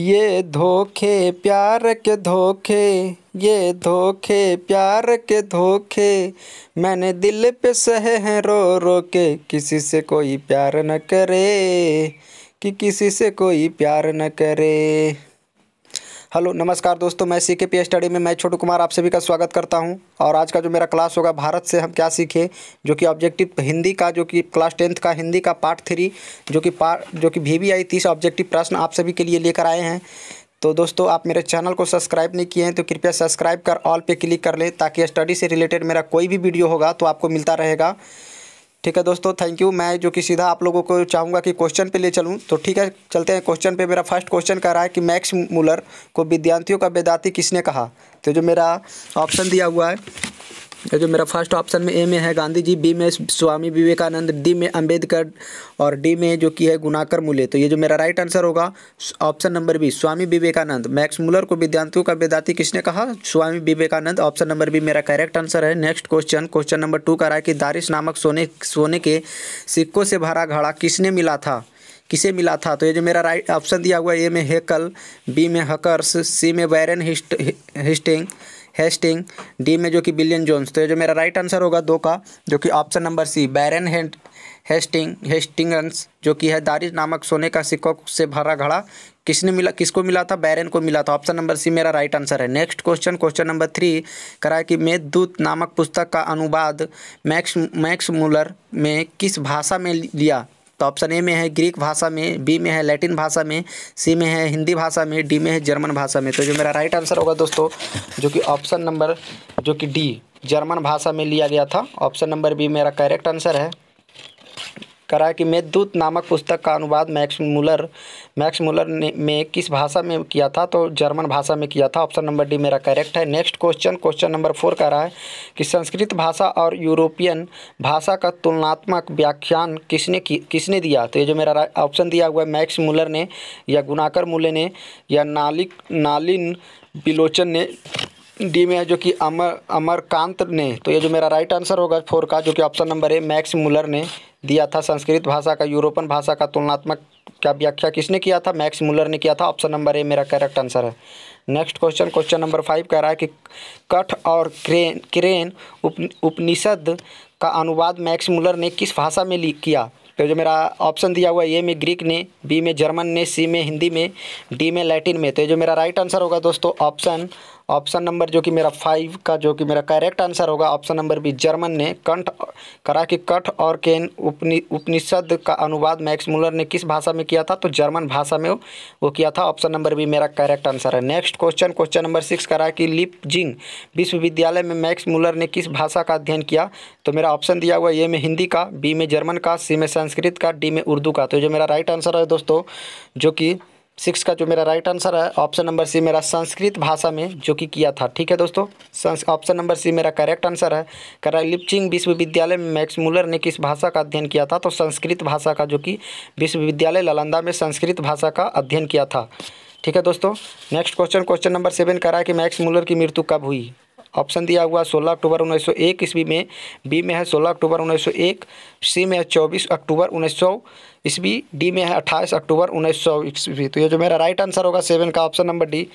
ये धोखे प्यार के धोखे ये धोखे प्यार के धोखे मैंने दिल पे सहे हैं रो रो के किसी से कोई प्यार न करे कि किसी से कोई प्यार न करे हेलो नमस्कार दोस्तों मैं सी के पी स्टडी में मैं छोटू कुमार आप सभी का स्वागत करता हूं और आज का जो मेरा क्लास होगा भारत से हम क्या सीखे जो कि ऑब्जेक्टिव हिंदी का जो कि क्लास टेंथ का हिंदी का पार्ट थ्री जो कि पार्ट जो कि वी वी आई तीस ऑब्जेक्टिव प्रश्न आप सभी के लिए लेकर आए हैं तो दोस्तों आप मेरे चैनल को सब्सक्राइब नहीं किए हैं तो कृपया सब्सक्राइब कर ऑल पर क्लिक कर लें ताकि स्टडी से रिलेटेड मेरा कोई भी वीडियो होगा तो आपको मिलता रहेगा ठीक है दोस्तों थैंक यू मैं जो कि सीधा आप लोगों को चाहूँगा कि क्वेश्चन पे ले चलूँ तो ठीक है चलते हैं क्वेश्चन पे मेरा फर्स्ट क्वेश्चन कह रहा है कि मैक्स मूलर को विद्यार्थियों का बेदाती किसने कहा तो जो मेरा ऑप्शन दिया हुआ है जो मेरा फर्स्ट ऑप्शन में ए में है गांधी जी बी में स्वामी विवेकानंद डी में अंबेडकर और डी में जो कि है गुनाकर मूल्य तो ये जो मेरा राइट आंसर होगा option number B Swami Vivekananda Max Muller को विद्यार्थियों का विद्यार्थी किसने कहा Swami Vivekananda option number B मेरा करेक्ट आंसर है next question question number two का रहा है कि दारिश नामक सोने सोने के सिक्कों से भरा घड़ा किसने मिला था किसे मिला था तो ये जो मेरा राइट ऑप्शन दिया हुआ है ए में हेकल बी में हकर्स सी में वैरन हिस्ट हिस्टिंग हेस्टिंग डी में जो कि बिलियन जोन्स तो ये जो मेरा राइट आंसर होगा दो का जो कि option number C Warren Hastings Hastings जो कि है दारिज नामक सोने का सिक्कों से भरा घड़ा किसने मिला किसको मिला था बैरन को मिला था ऑप्शन नंबर सी मेरा राइट आंसर है next question question number three करा कि दूत नामक पुस्तक का अनुवाद मैक्स मैक्स मूलर में किस भाषा में लिया तो ऑप्शन ए में है ग्रीक भाषा में बी में है लैटिन भाषा में सी में है हिंदी भाषा में डी में है जर्मन भाषा में तो जो मेरा राइट आंसर होगा दोस्तों जो कि ऑप्शन नंबर जो कि डी जर्मन भाषा में लिया गया था ऑप्शन नंबर बी मेरा करेक्ट आंसर है करा कि मेदूत नामक पुस्तक का अनुवाद मैक्स मुलर मैक्स मुलर ने में किस भाषा में किया था तो जर्मन भाषा में किया था ऑप्शन नंबर डी मेरा करेक्ट है next question question number four कह रहा है कि संस्कृत भाषा और यूरोपियन भाषा का तुलनात्मक व्याख्यान किसने की किसने दिया तो ये जो मेरा ऑप्शन दिया हुआ है मैक्स मुलर ने या गुनाकर मूल्य ने या नालिक नालिन बिलोचन ने डी में है जो कि अमर अमरकांत ने तो ये जो मेरा राइट आंसर होगा फोर का जो कि option number A Max Muller ने दिया था संस्कृत भाषा का यूरोपन भाषा का तुलनात्मक क्या व्याख्या किसने किया था मैक्स मुलर ने किया था ऑप्शन नंबर ए मेरा करेक्ट आंसर है next question question number five कह रहा है कि कठ और क्रेन क्रेन उप उपनिषद का अनुवाद मैक्स मुलर ने किस भाषा में किया तो जो मेरा ऑप्शन दिया हुआ है ए में ग्रीक ने बी में जर्मन ने सी में हिंदी में डी में लैटिन में तो ये जो मेरा राइट आंसर होगा दोस्तों ऑप्शन ऑप्शन नंबर जो कि मेरा फाइव का जो कि मेरा करेक्ट आंसर होगा ऑप्शन नंबर बी जर्मन ने कंठ करा कि कठ और केन उपनि उपनिषद का अनुवाद मैक्स मूलर ने किस भाषा में किया था तो जर्मन भाषा में वो किया था ऑप्शन नंबर बी मेरा करेक्ट आंसर है next question question number six करा कि लिप जिंग विश्वविद्यालय में मैक्स मूलर ने किस भाषा का अध्ययन किया तो मेरा ऑप्शन दिया हुआ ए में हिंदी का बी में जर्मन का सी में संस्कृत का डी में उर्दू का तो जो मेरा राइट आंसर है दोस्तों जो कि सिक्स का जो मेरा राइट आंसर है ऑप्शन नंबर सी मेरा संस्कृत भाषा में जो कि किया था ठीक है दोस्तों ऑप्शन नंबर सी मेरा करेक्ट आंसर है करा लिपचिंग विश्वविद्यालय में मैक्स मूलर ने किस भाषा का अध्ययन किया था तो संस्कृत भाषा का जो कि विश्वविद्यालय ललंदा में संस्कृत भाषा का अध्ययन किया था ठीक है दोस्तों next question question number seven करा कि मैक्स मूलर की मृत्यु कब हुई ऑप्शन दिया हुआ सोलह अक्टूबर उन्नीस सौ एक ईस्वी में बी में है सोलह अक्टूबर उन्नीस सौ एक सी में है चौबीस अक्टूबर उन्नीस सौ ईस्वी डी में है अट्ठाईस अक्टूबर उन्नीस सौ ईस्वी तो ये जो मेरा राइट आंसर होगा सेवन का ऑप्शन नंबर डी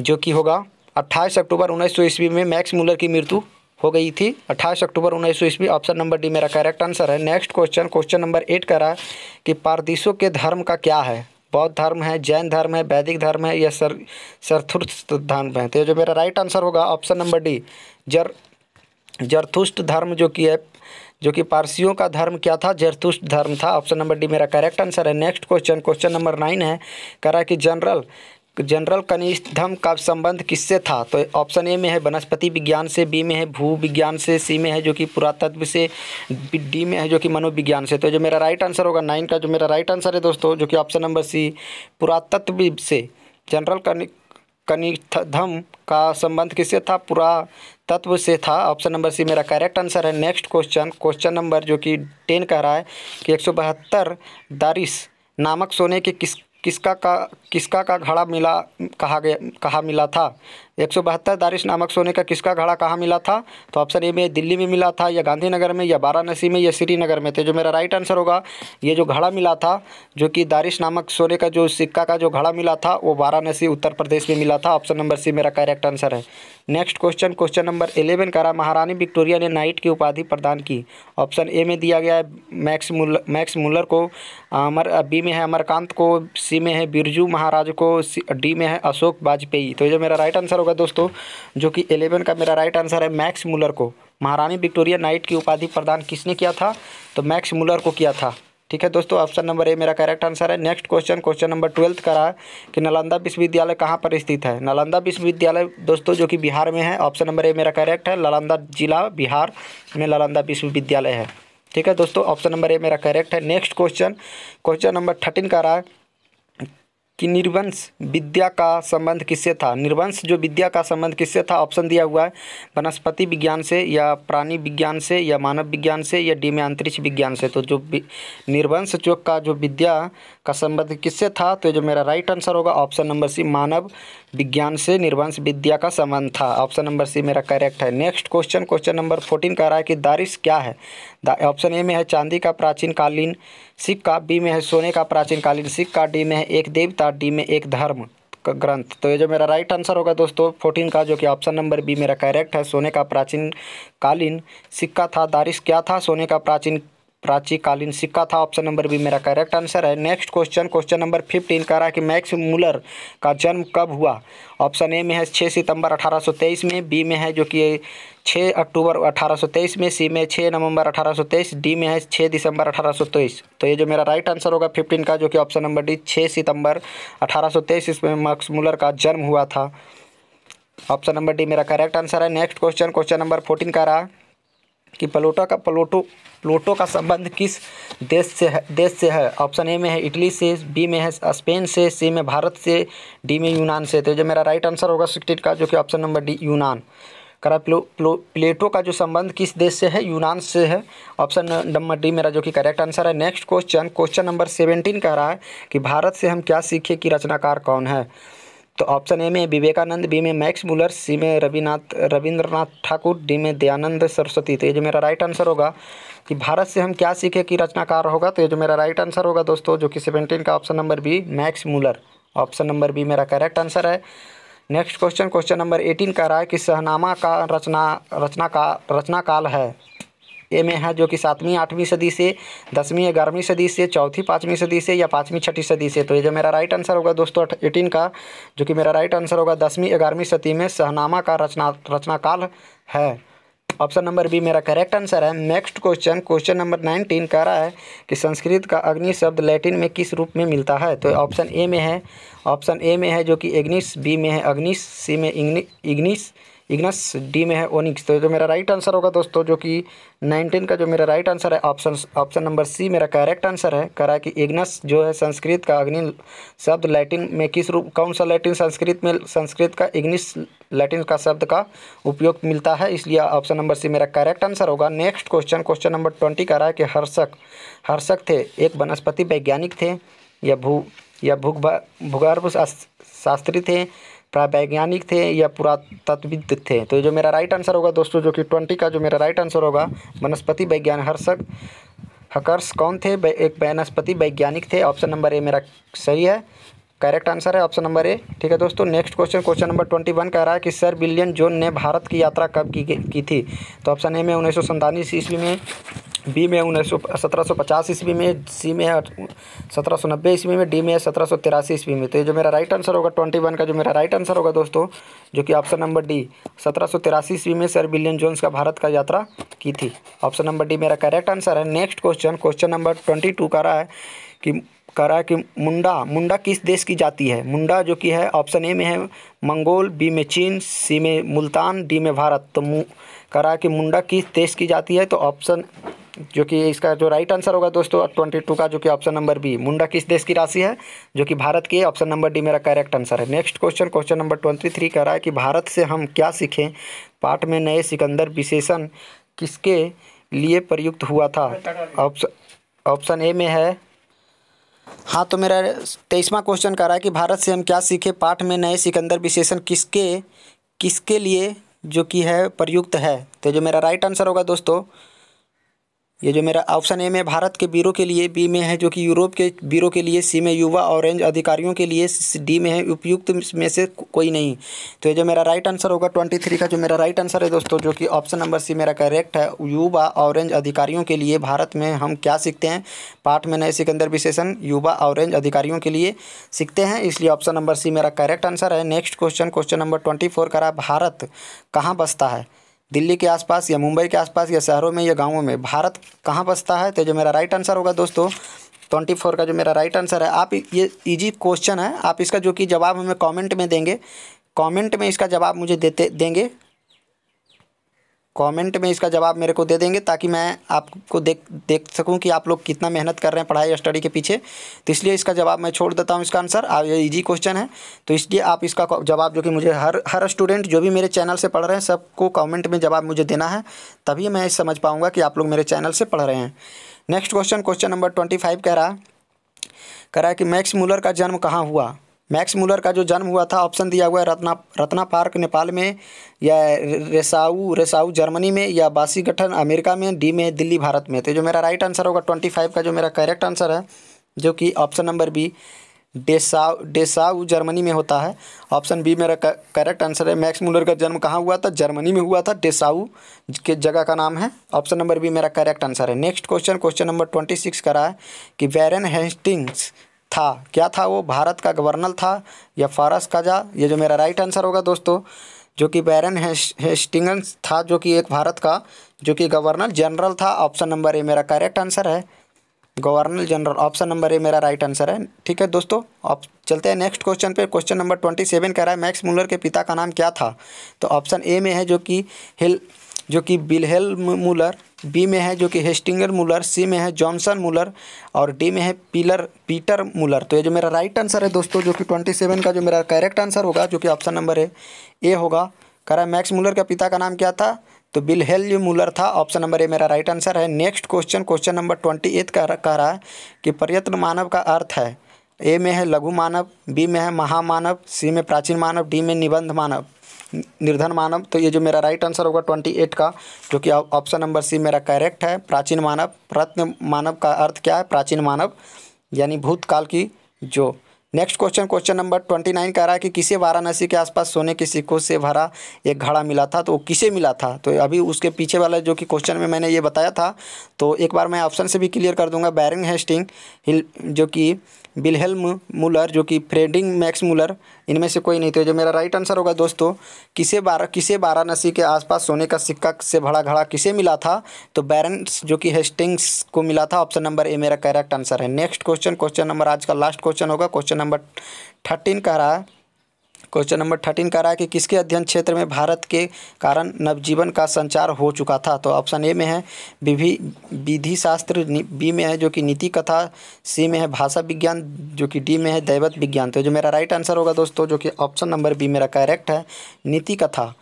जो कि होगा अट्ठाईस अक्टूबर उन्नीस सौ ईस्वी में मैक्स मूलर की मृत्यु हो गई थी अट्ठाईस अक्टूबर उन्नीस सौ ईस्वी ऑप्शन नंबर डी मेरा करेक्ट आंसर है next question question number eight कह रहा है कि पारदीसों के धर्म का क्या है बौद्ध धर्म है जैन धर्म है वैदिक धर्म है या सर सरथुष्ट धर्म है तो जो मेरा राइट आंसर होगा ऑप्शन नंबर डी जर जरथुष्ट धर्म जो कि है जो कि पारसियों का धर्म क्या था जरथुष्ट धर्म था ऑप्शन नंबर डी मेरा करेक्ट आंसर है next question question number nine है करा कि जनरल जनरल कनिष्ठम का संबंध किससे था तो ऑप्शन ए में है वनस्पति विज्ञान से बी में है भू विज्ञान से सी में है जो कि पुरातत्व से डी में है जो कि मनोविज्ञान से तो जो मेरा राइट आंसर होगा नाइन का जो मेरा राइट आंसर है दोस्तों जो कि ऑप्शन नंबर सी पुरातत्व से जनरल कनि कनिष्ठम का संबंध किससे था पुरा तत्व से था ऑप्शन नंबर सी मेरा करेक्ट आंसर है नेक्स्ट क्वेश्चन क्वेश्चन नंबर जो कि टेन कह रहा है कि एक दारिस नामक सोने के किस किसका का किसका का घड़ा मिला कहा गया कहा मिला था एक सौ बहत्तर दारिश नामक सोने का किसका घड़ा कहाँ मिला था तो ऑप्शन ए में दिल्ली में मिला था या गांधीनगर में या वाराणसी में या श्रीनगर में तो जो मेरा राइट आंसर होगा ये जो घड़ा मिला था जो कि दारिश नामक सोने का जो सिक्का का जो घड़ा मिला था वो वाराणसी उत्तर प्रदेश में मिला था ऑप्शन नंबर सी मेरा करेक्ट आंसर है next question question number eleven करा महारानी विक्टोरिया ने नाइट की उपाधि प्रदान की ऑप्शन ए में दिया गया है मैक्स मुलर मैक्स मुलर को अमर बी में है अमरकांत को सी में है बिरजू महाराज को डी में है अशोक वाजपेयी तो ये जो मेरा राइट आंसर होगा होगा दोस्तों जो कि एलेवन का मेरा राइट आंसर है मैक्स मुलर को महारानी विक्टोरिया नाइट की उपाधि प्रदान किसने किया था तो मैक्स मुलर को किया था ठीक है दोस्तों ऑप्शन नंबर ए मेरा करेक्ट आंसर है next question question number twelfth का रहा कि नालंदा विश्वविद्यालय कहाँ पर स्थित है नालंदा विश्वविद्यालय दोस्तों जो कि बिहार में है ऑप्शन नंबर ए मेरा करेक्ट है नालंदा जिला बिहार में नालंदा विश्वविद्यालय है ठीक है दोस्तों ऑप्शन नंबर ए मेरा करेक्ट है next question question number thirteen का रहा कि निर्वंश विद्या का संबंध किससे था निर्वंश जो विद्या का संबंध किससे था ऑप्शन दिया हुआ है वनस्पति विज्ञान से या प्राणी विज्ञान से या मानव विज्ञान से या डी में अंतरिक्ष विज्ञान से तो जो निर्वंश जो का जो विद्या का संबंध किससे था तो जो मेरा राइट आंसर होगा ऑप्शन नंबर सी मानव विज्ञान से निर्वंश विद्या का संबंध था ऑप्शन नंबर सी मेरा करेक्ट है next question question number fourteen कह रहा है कि दारिश क्या है ऑप्शन ए में है चांदी का प्राचीन कालीन सिक्का बी में है सोने का प्राचीन कालीन सिक्का डी में है एक देवता डी में एक धर्म ग्रंथ तो ये जो मेरा राइट आंसर होगा दोस्तों फोर्टीन का जो कि ऑप्शन नंबर बी मेरा करेक्ट है सोने का प्राचीन कालीन सिक्का था दारिश क्या था सोने का प्राचीन प्राचीकालीन सिक्का था ऑप्शन नंबर बी मेरा करेक्ट आंसर है next question question number fifteen कह रहा है कि मैक्स मूलर का जन्म कब हुआ ऑप्शन ए में है छः सितंबर अठारह सौ तेईस में बी में है जो कि छः अक्टूबर अठारह सौ तेईस में सी में छः नवंबर अठारह सौ तेईस डी में है छः दिसंबर अठारह सौ तेईस तो ये जो मेरा राइट आंसर होगा फिफ्टीन का जो कि ऑप्शन नंबर डी छः सितंबर अठारह सौ तेईस इसमें मैक्स मूलर का जन्म हुआ था ऑप्शन नंबर डी मेरा करेक्ट आंसर है next question question number fourteen का रहा कि प्लोटो का प्लोटो प्लोटो का संबंध किस देश से है देश से है ऑप्शन ए में है इटली से बी में है स्पेन से सी में भारत से डी में यूनान से तो जो मेरा राइट आंसर होगा सिक्सटीन का जो कि ऑप्शन नंबर डी यूनान करा प्लो प्लो प्लेटो का जो संबंध किस देश से है यूनान से है ऑप्शन नंबर डी मेरा जो कि करेक्ट आंसर है next question question number seventeen कह रहा है कि भारत से हम क्या सीखे कि रचनाकार कौन है तो ऑप्शन ए में विवेकानंद बी में मैक्स मुलर सी में रविनाथ रविंद्रनाथ ठाकुर डी में दयानंद सरस्वती तो ये जो मेरा राइट आंसर होगा कि भारत से हम क्या सीखे कि रचनाकार होगा तो ये जो मेरा राइट आंसर होगा दोस्तों जो कि सेवेंटीन का option number B Max Muller option number B मेरा करेक्ट आंसर है next question question number eighteen कह रहा है कि सहनामा का रचना रचना का रचना काल है ए में है जो कि सातवीं आठवीं सदी से दसवीं ग्यारहवीं सदी से चौथी पाँचवीं सदी से या पाँचवीं छठी सदी से तो ये जो मेरा राइट आंसर होगा दोस्तों एटीन का जो कि मेरा राइट आंसर होगा दसवीं ग्यारहवीं सदी में सहनामा का रचना रचनाकाल है ऑप्शन नंबर बी मेरा करेक्ट आंसर है next question question number nineteen कह रहा है कि संस्कृत का अग्नि शब्द लैटिन में किस रूप में मिलता है तो ऑप्शन ए में है ऑप्शन ए में है जो कि एग्निस बी में है अग्निस सी में इग्निस इग्नस डी में है ओनिक्स तो जो मेरा राइट आंसर होगा दोस्तों जो कि नाइनटीन का जो मेरा राइट आंसर है ऑप्शन ऑप्शन नंबर सी मेरा करेक्ट आंसर है कह रहा है कि इग्नस जो है संस्कृत का अग्नि शब्द लैटिन में किस रूप कौन सा लैटिन संस्कृत में संस्कृत का इग्निस लैटिन का शब्द का उपयोग मिलता है इसलिए ऑप्शन नंबर सी मेरा करेक्ट आंसर होगा next question question number twenty कह रहा है कि हर्षक हर्षक थे एक वनस्पति वैज्ञानिक थे या भू या भूग भूगर्भ शास्त्री थे प्रावैज्ञानिक थे या पुरातत्विद थे तो जो मेरा राइट आंसर होगा दोस्तों जो कि ट्वेंटी का जो मेरा राइट आंसर होगा वनस्पति वैज्ञान हर्षक हकर्स कौन थे एक वनस्पति वैज्ञानिक थे ऑप्शन नंबर ए मेरा सही है करेक्ट आंसर है ऑप्शन नंबर ए ठीक है दोस्तों next question question number twenty one कह रहा है कि सर विलियन जोन ने भारत की यात्रा कब की की थी तो ऑप्शन ए में उन्नीस सौ ईस्वी में बी में उन्नीस सौ सत्रह सौ पचास ईस्वी में सी में है सत्रह सौ नब्बे ईस्वी में डी में है सत्रह सौ तिरासी ईस्वी में तो ये जो मेरा राइट आंसर होगा ट्वेंटी वन का जो मेरा राइट आंसर होगा दोस्तों जो कि ऑप्शन नंबर डी सत्रह सौ तिरासी ईस्वी में सर विलियम जोन्स का भारत का यात्रा की थी ऑप्शन नंबर डी मेरा करेक्ट आंसर है next question question number twenty two का रहा है कि कह रहा है कि मुंडा मुंडा किस देश की जाति है मुंडा जो कि है ऑप्शन ए में है मंगोल बी में चीन सी में मुल्तान डी में भारत तो कह रहा है कि मुंडा किस देश की जाती है तो ऑप्शन जो कि इसका जो राइट आंसर होगा दोस्तों ट्वेंटी टू का जो कि ऑप्शन नंबर बी मुंडा किस देश की राशि है जो कि भारत की ऑप्शन नंबर डी मेरा करेक्ट आंसर है next question question number twenty three कह रहा है कि भारत से हम क्या सीखें पाठ में नए सिकंदर विशेषण किसके लिए प्रयुक्त हुआ था ऑप्शन ऑप्शन ए में है हाँ तो मेरा तेईसवा क्वेश्चन कह रहा है कि भारत से हम क्या सीखें पाठ में नए सिकंदर विशेषण किसके किसके लिए जो कि है प्रयुक्त है तो जो मेरा राइट आंसर होगा दोस्तों ये जो मेरा ऑप्शन ए में भारत के बीरों के लिए बी में है जो कि यूरोप के बीरों के लिए सी में युवा ऑरेंज अधिकारियों के लिए डी में है उपयुक्त में से कोई नहीं तो ये जो मेरा राइट आंसर होगा ट्वेंटी थ्री का जो मेरा राइट आंसर है दोस्तों जो कि ऑप्शन नंबर सी मेरा करेक्ट है युवा ऑरेंज अधिकारियों के लिए भारत में हम क्या सीखते हैं पाठ में नए सिकंदर विशेषण युवा ऑरेंज अधिकारियों के लिए सीखते हैं इसलिए ऑप्शन नंबर सी मेरा करेक्ट आंसर है next question question number twenty four करा भारत कहाँ बसता है दिल्ली के आसपास या मुंबई के आसपास या शहरों में या गाँवों में भारत कहाँ बसता है तो जो मेरा राइट आंसर होगा दोस्तों ट्वेंटी फोर का जो मेरा राइट आंसर है आप ये इजी क्वेश्चन है आप इसका जो कि जवाब हमें कमेंट में देंगे कमेंट में इसका जवाब मुझे देते देंगे कमेंट में इसका जवाब मेरे को दे देंगे ताकि मैं आपको देख देख सकूं कि आप लोग कितना मेहनत कर रहे हैं पढ़ाई स्टडी के पीछे तो इसलिए इसका जवाब मैं छोड़ देता हूं इसका आंसर आप ये ईजी क्वेश्चन है तो इसलिए आप इसका जवाब जो कि मुझे हर हर स्टूडेंट जो भी मेरे चैनल से पढ़ रहे हैं सबको कॉमेंट में जवाब मुझे देना है तभी मैं समझ पाऊँगा कि आप लोग मेरे चैनल से पढ़ रहे हैं next question question number twenty five कह रहा कह रहा है कि मैक्स मूलर का जन्म कहाँ हुआ मैक्स मूलर का जो जन्म हुआ था ऑप्शन दिया हुआ है रत्ना रत्ना पार्क नेपाल में या रेसाऊ रेसाऊ जर्मनी में या बासी गठन अमेरिका में डी में दिल्ली भारत में तो जो मेरा राइट आंसर होगा ट्वेंटी फाइव का जो मेरा करेक्ट आंसर है जो कि option number B Dessau Dessau Germany में होता है ऑप्शन बी मेरा करेक्ट आंसर है मैक्स मूलर का जन्म कहाँ हुआ था जर्मनी में हुआ था डेसाऊ के जगह का नाम है ऑप्शन नंबर बी मेरा करेक्ट आंसर है next question question number twenty six करा है कि वैरन हेस्टिंग्स था क्या था वो भारत का गवर्नर था या फारस काजा ये जो मेरा राइट आंसर होगा दोस्तों जो कि बैरन हेस्टिंगस था जो कि एक भारत का जो कि गवर्नर जनरल था ऑप्शन नंबर ए मेरा करेक्ट आंसर है governor general option number A मेरा राइट आंसर है ठीक है दोस्तों आप चलते हैं नेक्स्ट क्वेश्चन पे क्वेश्चन नंबर ट्वेंटी सेवन कह रहा है मैक्स मुलर के पिता का नाम क्या था तो ऑप्शन ए में है जो कि हिल जो कि बिलहेल मूलर बी में है जो कि हेस्टिंगर मूलर सी में है जॉनसन मूलर और डी में है पीलर पीटर मूलर तो ये जो मेरा राइट आंसर है दोस्तों जो कि ट्वेंटी सेवन का जो मेरा करेक्ट आंसर होगा जो कि ऑप्शन नंबर है ए होगा कह रहा है मैक्स मूलर का पिता का नाम क्या था तो बिलहेल मूलर था ऑप्शन नंबर ए मेरा राइट आंसर है next question question number twenty eight का कह रहा है कि प्रयत्न मानव का अर्थ है ए में है लघु मानव बी में है महामानव सी में प्राचीन मानव डी में निबंध मानव निर्धन मानव तो ये जो मेरा राइट आंसर होगा ट्वेंटी एट का जो कि ऑप्शन नंबर सी मेरा करेक्ट है प्राचीन मानव रत्न मानव का अर्थ क्या है प्राचीन मानव यानी भूतकाल की जो next question question number twenty nine कह रहा है कि किसे वाराणसी के आसपास सोने के सिक्कों से भरा एक घड़ा मिला था तो वो किसे मिला था तो अभी उसके पीछे वाला जो कि क्वेश्चन में मैंने ये बताया था तो एक बार मैं ऑप्शन से भी क्लियर कर दूंगा बैरिंग हेस्टिंग हिल जो कि बिलहेल्म मुलर जो कि फ्रेडिंग मैक्स मुलर इनमें से कोई नहीं थे जो मेरा राइट आंसर होगा दोस्तों किसे बारा किसे वाराणसी के आसपास सोने का सिक्का से भरा घड़ा किसे मिला था तो बैरन जो कि हेस्टिंग्स को मिला था ऑप्शन नंबर ए मेरा करेक्ट आंसर है नेक्स्ट क्वेश्चन क्वेश्चन नंबर आज का लास्ट क्वेश्चन होगा क्वेश्चन नंबर थर्टीन कह रहा है क्वेश्चन नंबर थर्टीन कह रहा है कि किसके अध्ययन क्षेत्र में भारत के कारण नवजीवन का संचार हो चुका था तो ऑप्शन ए में है विधि विधि शास्त्र बी में है जो कि नीति कथा सी में है भाषा विज्ञान जो कि डी में है दैवत विज्ञान तो जो मेरा राइट आंसर होगा दोस्तों जो कि ऑप्शन नंबर बी मेरा करेक्ट है नीति कथा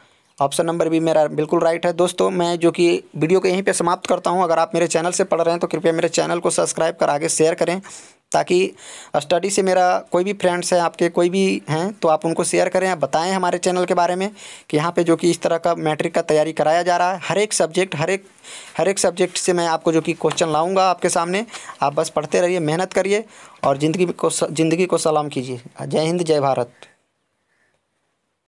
ऑप्शन नंबर भी मेरा बिल्कुल राइट है दोस्तों मैं जो कि वीडियो को यहीं पे समाप्त करता हूं अगर आप मेरे चैनल से पढ़ रहे हैं तो कृपया मेरे चैनल को सब्सक्राइब कर आगे शेयर करें ताकि स्टडी से मेरा कोई भी फ्रेंड्स हैं आपके कोई भी हैं तो आप उनको शेयर करें आप बताएं हमारे चैनल के बारे में कि यहाँ पे जो कि इस तरह का मैट्रिक का तैयारी कराया जा रहा है हर एक सब्जेक्ट हर एक हर एक सब्जेक्ट से मैं आपको जो कि क्वेश्चन लाऊंगा आपके सामने आप बस पढ़ते रहिए मेहनत करिए और ज़िंदगी को ज़िंदगी को सलाम कीजिए जय हिंद जय भारत